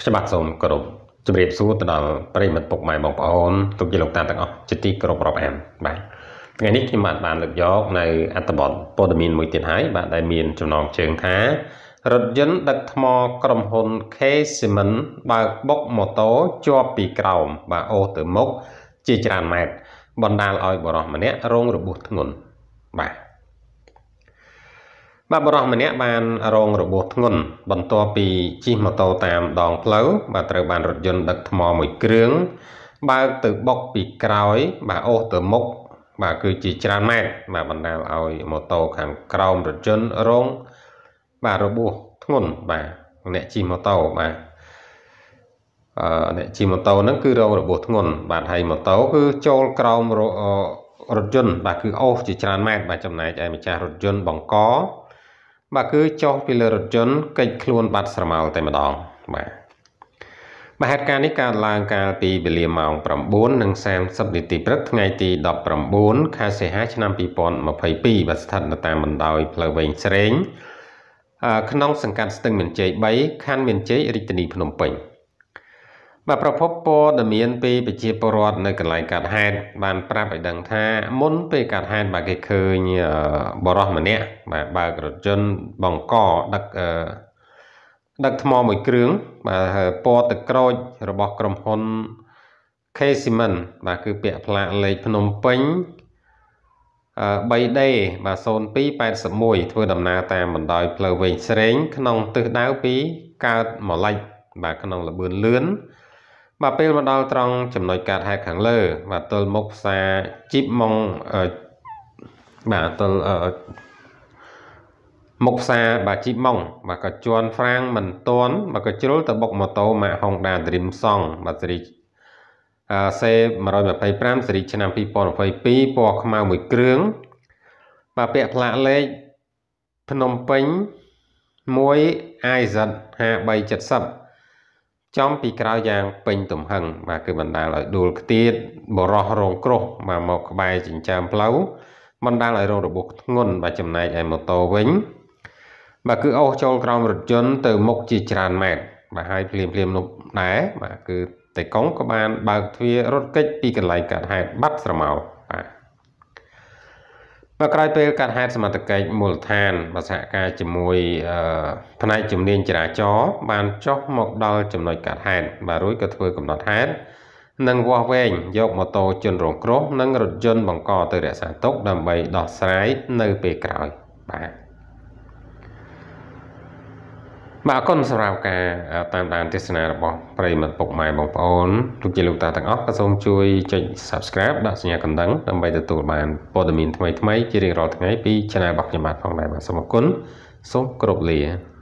ខ្ញុំបាទសូមគោរពជម្រាបសួរទៅដល់ប្រិមិត្តពុកម៉ែបងប្អូនទុកជាលោកតាទាំងអស់ជាទីគោរពរាប់អានបាទថ្ងៃនេះខ្ញុំបាទបានលើកយកនៅអត្ថបទព័ត៌មាន មួយទៀតហើយបាទដែលមានចំណងជើងថារថយន្តដឹកថ្មក្រុមហ៊ុន K Siemens បើកបុកម៉ូតូជាប់ពីក្រោមបាទអូសទៅមុខជាច្រើនម៉ែត្របណ្ដាលឲ្យ បរិសម្នាក់រងរបួសធ្ងន់បាទបាទបរិសម្នាក់បានរងរបួសធ្ងន់បន្ទាប់ពីជិះម៉ូតូតាមដងផ្លូវបាទត្រូវបានរថយន្តដឹកថ្មមួយគ្រឿងបើកទៅបុកពីក្រោយ បាទអូសទៅមុខបាទគឺជាច្រើនម៉ែត្របាទបណ្ដាលឲ្យម៉ូតូខាងក្រោមរថយន្តរងបាទរបួសធ្ងន់បាទអ្នកជិះម៉ូតូបាទអឺអ្នកជិះម៉ូតូហ្នឹងគឺរងរបួសធ្ងន់បាទហើយម៉ូតូ គឺចូលក្រោមរថយន្តបាទគឺអូសជាច្រើនម៉ែត្របាទចំណែកឯម្ចាស់រថយន្តបង្កបាទគឺចុះពីលើរថយន្តកិច្ចខ្លួនបាត់ស្រមោលតែម្ដងបាទបាទហេតុការណ៍នេះកើតឡើងកាលពីវេលាម៉ោង9:30នាទីព្រឹកថ្ងៃទី19ខែសីហាឆ្នាំ2022បាទស្ថិតនៅតាមបណ្ដោយផ្លូវវែងស្រេង ក្នុងសង្កាត់ស្ទឹងមានជ័យ3ខណ្ឌមានជ័យរាជធានីភ្នំពេញ។បាទប្រភពព័ត៌មានពីប្រជាពលរដ្ឋនៅកន្លែងកាត់ហេតុបានប្រាប់ឲ្យដឹងថាមុនពេលកាត់ហេតុបាទគេឃើញបរោះម្នាក់បាទបើករថយន្តបង្កដឹកដឹកថ្មមួយគ្រឿងបាទពណ៌ទឹកក្រូចរបស់ក្រុមហ៊ុន Kesiman បាទគឺពាក់ផ្លាកលេខភ្នំពេញ 3D បាទ0281ធ្វើដំណើរតាមបណ្ដោយផ្លូវវែងស្រេងក្នុងទិសដៅពីកើតមកលិចបាទក្នុងលបឿនលឿនបាទពេលមកដល់ត្រង់ចំណុចកាត់ហែកខាងលើ បាទទល់មុខផ្សារជីបម៉ងបាទទល់មុខផ្សារបាទជីបម៉ងបាទក៏ជន់ហ្វ្រាំងមិនតន់បាទក៏ជ្រុលទៅបុកម៉ូតូម៉ាក Honda Dream Song បាទសេរីអឺ C 125សេរីឆ្នាំ2022ពណ៌ខ្មៅមួយគ្រឿងបាទពាក់ផ្លាកលេខភ្នំពេញ1 IZ 5370ចំពីក្រោយយ៉ាងពេញទំហឹងបាទគឺបណ្ដាលឲ្យដួលខ្ទាត បរោះរងគ្រោះបាទមកក្បែរចិញ្ចើមផ្លូវបណ្ដាលឲ្យរងរបួសធ្ងន់បាទចំណែកឯម៉ូតូវិញបាទគឺអូសចូលក្រោមរថយន្តទៅមុខជាច្រើនម៉ែត្របាទហើយភ្លាមភ្លាមនោះដែរបាទគឺតេកុងក៏បាន បើកទ្វាររត់គេចពីកន្លែងកើតហេតុបាត់ស្រមោលមកក្រោយពេលកាត់ហេតុសមត្ថកិច្ចមូលដ្ឋានបសហការជាមួយផ្នែកជំនាញចរាចរណ៍បានចុះមកដល់ចំណុចកាត់ហេតុបាទរួចក៏ធ្វើកំណត់ហេតុនិងវាស់វែងយកម៉ូតូជនរងគ្រោះនិងរថយន្តបង្កទៅរក្សាទុកដើម្បីដោះស្រាយនៅពេលក្រោយបាទបាទអរគុណសម្រាប់ការតាមដានទស្សនារបស់ប្រិយមិត្តពុកម៉ែបងប្អូនលោកជាលោកតាទាំងអស់ក៏សូមជួយចុច Subscribe ដាក់សញ្ញាកណ្ដឹងដើម្បីទទួលបានព័ត៌មានថ្មីៗជារៀងរាល់ថ្ងៃ ពី Channel របស់ខ្ញុំបាទផងដែរបាទសូមអរគុណសូមគោរពលា